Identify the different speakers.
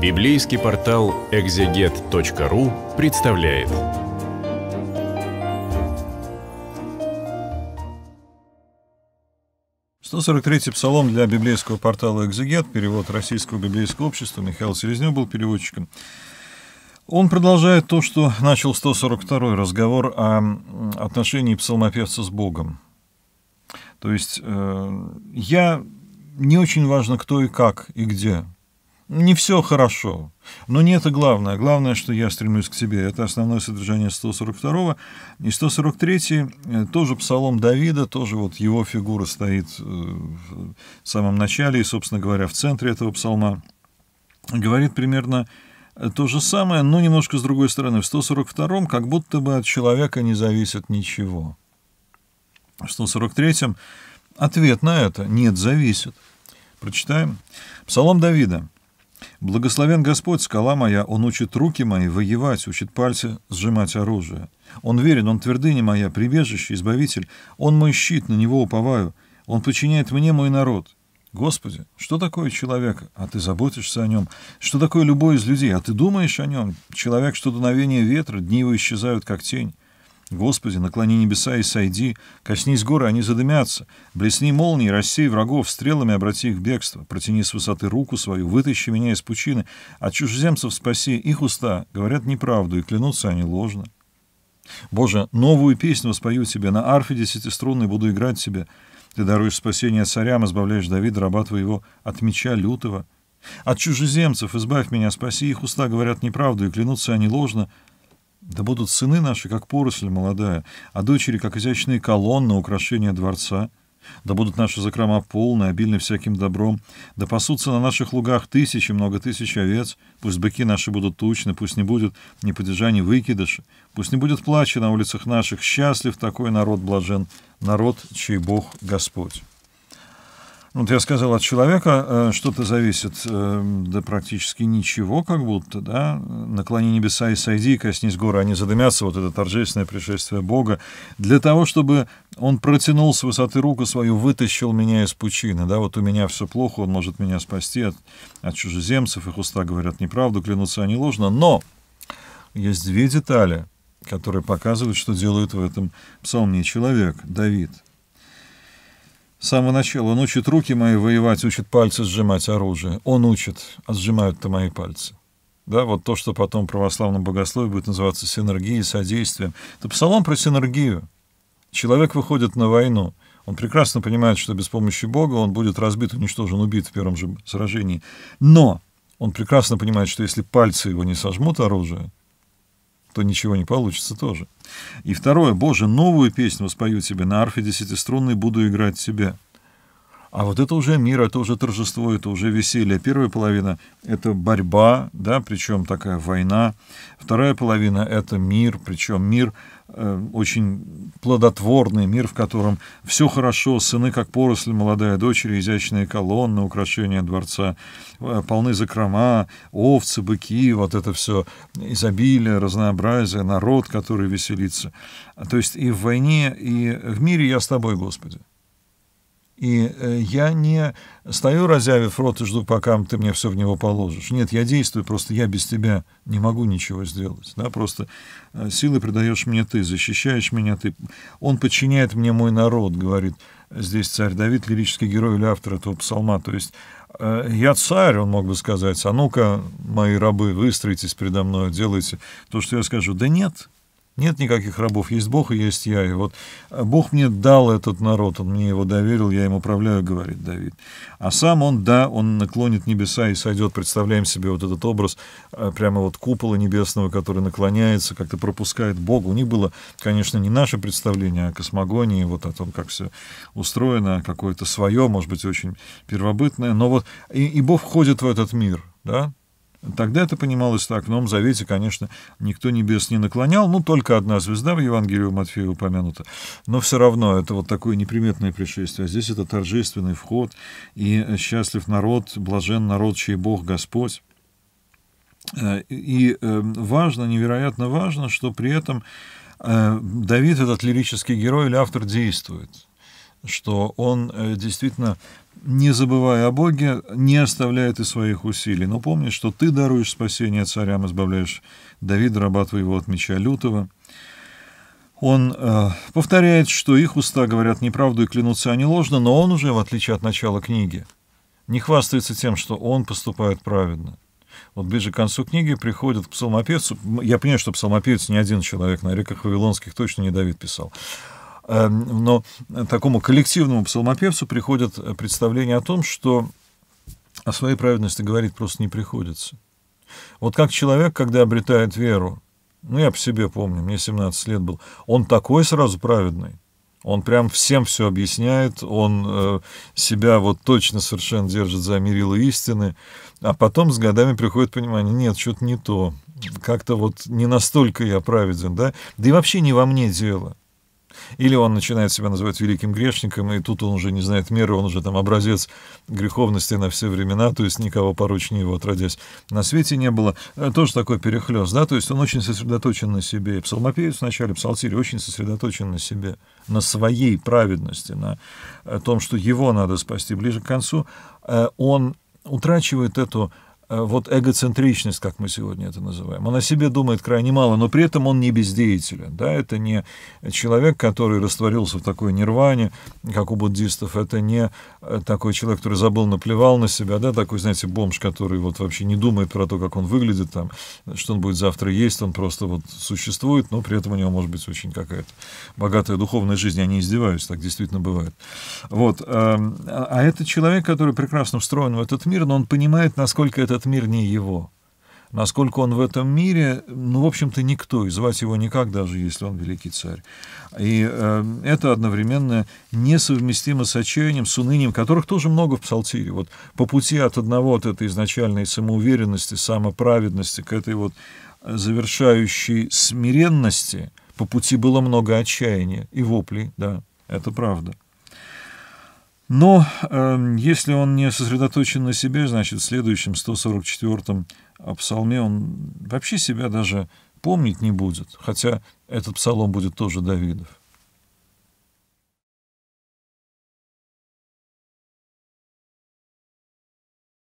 Speaker 1: Библейский портал экзегет.ру представляет. Сто сорок третий псалом для библейского портала «Экзегет», перевод Российского библейского общества, Михаил Селезнев был переводчиком. Он продолжает то, что начал 142-й разговор о отношении псалмопевца с Богом. То есть э, я не очень важно, кто и как и где, не все хорошо, но не это главное. Главное, что я стремлюсь к тебе. Это основное содержание 142-го. И 143-й э, тоже псалом Давида, тоже вот его фигура стоит э, в самом начале и, собственно говоря, в центре этого псалма. Говорит примерно э, то же самое, но немножко с другой стороны. В 142-м как будто бы от человека не зависит ничего. В 143-м ответ на это «нет, зависит». Прочитаем. Псалом Давида. Благословен Господь, скала моя, Он учит руки мои воевать, учит пальцы сжимать оружие. Он верен, Он твердыня моя, прибежище, избавитель. Он мой щит, на Него уповаю. Он подчиняет мне мой народ. Господи, что такое человек, а ты заботишься о нем? Что такое любой из людей, а ты думаешь о нем? Человек, что дуновение ветра, дни его исчезают, как тень. Господи, наклони небеса и сойди, коснись горы, они задымятся, блесни молнии, рассей врагов, стрелами обрати их в бегство, протяни с высоты руку свою, вытащи меня из пучины, от чужеземцев спаси, их уста говорят неправду, и клянутся они ложно. Боже, новую песню воспою тебе, на арфе десятиструнной буду играть тебе. Ты даруешь спасение царям, избавляешь Давида, раба твоего, от меча лютого. От чужеземцев избавь меня, спаси, их уста говорят неправду, и клянутся они ложно, — да будут сыны наши, как поросль молодая, а дочери, как изящные колонны украшения дворца. Да будут наши закрома полны, обильны всяким добром. Да пасутся на наших лугах тысячи, много тысяч овец. Пусть быки наши будут тучны, пусть не будет ни падежа, ни выкидыша. Пусть не будет плача на улицах наших. Счастлив такой народ блажен, народ, чей Бог Господь. Вот я сказал, от человека э, что-то зависит, э, да практически ничего, как будто, да, наклони небеса и сойди, коснись горы, они задымятся, вот это торжественное пришествие Бога, для того, чтобы он протянул с высоты руку свою, вытащил меня из пучины, да, вот у меня все плохо, он может меня спасти от, от чужеземцев, их уста говорят неправду, клянутся они ложно, но есть две детали, которые показывают, что делает в этом псалме человек, Давид – с самого начала он учит руки мои воевать, учит пальцы сжимать оружие. Он учит, а сжимают-то мои пальцы. Да, вот то, что потом в православном богословии будет называться синергией, содействием. Это псалом про синергию. Человек выходит на войну. Он прекрасно понимает, что без помощи Бога он будет разбит, уничтожен, убит в первом же сражении. Но он прекрасно понимает, что если пальцы его не сожмут оружие, то ничего не получится тоже. И второе, Боже, новую песню воспою тебе на арфе десятиструнной буду играть тебе а вот это уже мир, это уже торжество, это уже веселье. Первая половина — это борьба, да, причем такая война. Вторая половина — это мир, причем мир э, очень плодотворный, мир, в котором все хорошо, сыны как поросль, молодая дочери, изящные колонны, украшения дворца, э, полны закрома, овцы, быки, вот это все изобилие, разнообразие, народ, который веселится. То есть и в войне, и в мире я с тобой, Господи. И э, я не стою, разявив рот и жду, пока ты мне все в него положишь. Нет, я действую, просто я без тебя не могу ничего сделать. Да? Просто э, силы придаешь мне ты, защищаешь меня ты. Он подчиняет мне мой народ, говорит здесь царь Давид, лирический герой или автор этого псалма. То есть э, я царь, он мог бы сказать, а ну-ка, мои рабы, выстроитесь передо мной, делайте то, что я скажу. Да нет, нет никаких рабов, есть Бог и есть я. И вот э, Бог мне дал этот народ, он мне его доверил, я им управляю, говорит Давид. А сам он, да, он наклонит небеса и сойдет. Представляем себе вот этот образ э, прямо вот купола небесного, который наклоняется, как-то пропускает Бога. У них было, конечно, не наше представление о космогонии, вот о том, как все устроено, какое-то свое, может быть, очень первобытное. Но вот и, и Бог входит в этот мир, да, Тогда это понималось так. В Новом Завете, конечно, никто небес не наклонял, ну, только одна звезда в Евангелии у Матфея упомянута. Но все равно это вот такое неприметное пришествие. А здесь это торжественный вход, и счастлив народ, блажен народ, чей Бог Господь. Э, и э, важно, невероятно важно, что при этом э, Давид, этот лирический герой или автор, действует что он действительно не забывая о Боге, не оставляет и своих усилий, но помнит, что ты даруешь спасение царям, избавляешь Давида, раба твоего от меча лютого. Он э, повторяет, что их уста говорят неправду и клянутся они ложно, но он уже, в отличие от начала книги, не хвастается тем, что он поступает праведно. Вот ближе к концу книги приходит к псалмопевцу. Я понимаю, что псалмопевец не один человек, на реках Вавилонских точно не Давид писал. Эм, но такому коллективному псалмопевцу приходит э, представление о том, что о своей праведности говорить просто не приходится. Вот как человек, когда обретает веру, ну я по себе помню, мне 17 лет был, он такой сразу праведный, он прям всем все объясняет, он э, себя вот точно совершенно держит за мерило истины, а потом с годами приходит понимание, нет, что-то не то, как-то вот не настолько я праведен, да, да и вообще не во мне дело. Или он начинает себя называть великим грешником, и тут он уже не знает меры, он уже там образец греховности на все времена, то есть никого поручнее его отродясь на свете не было. Э, тоже такой перехлест, да, то есть он очень сосредоточен на себе. И псалмопевец вначале, начале очень сосредоточен на себе, на своей праведности, на э, том, что его надо спасти. Ближе к концу э, он утрачивает эту Э, вот эгоцентричность, как мы сегодня это называем. Он о себе думает крайне мало, но при этом он не бездеятелен. Да? Это не человек, который растворился в такой нирване, как у буддистов. Это не э, такой человек, который забыл, наплевал на себя. Да? Такой, знаете, бомж, который вот вообще не думает про то, как он выглядит, там, что он будет завтра есть. Он просто вот существует, но при этом у него может быть очень какая-то богатая духовная жизнь. Я не издеваюсь, так действительно бывает. Вот. Эм, а а это человек, который прекрасно встроен в этот мир, но он понимает, насколько этот этот мир не его. Насколько он в этом мире, ну, в общем-то, никто, и звать его никак, даже если он великий царь. И э, это одновременно несовместимо с отчаянием, с унынием, которых тоже много в Псалтире. Вот по пути от одного, от этой изначальной самоуверенности, самоправедности к этой вот завершающей смиренности, по пути было много отчаяния и воплей, да, это правда. Но э, если он не сосредоточен на себе, значит, в следующем 144-м а псалме он вообще себя даже помнить не будет, хотя этот псалом будет тоже Давидов.